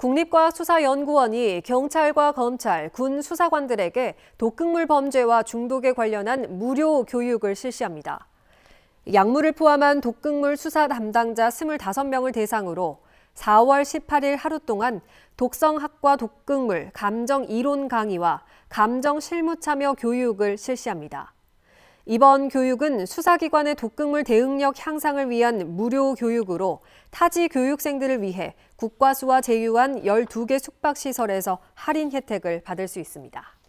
국립과학수사연구원이 경찰과 검찰, 군 수사관들에게 독극물 범죄와 중독에 관련한 무료 교육을 실시합니다. 약물을 포함한 독극물 수사 담당자 25명을 대상으로 4월 18일 하루 동안 독성학과 독극물 감정 이론 강의와 감정 실무 참여 교육을 실시합니다. 이번 교육은 수사기관의 독극물 대응력 향상을 위한 무료 교육으로 타지 교육생들을 위해 국과수와 제휴한 12개 숙박시설에서 할인 혜택을 받을 수 있습니다.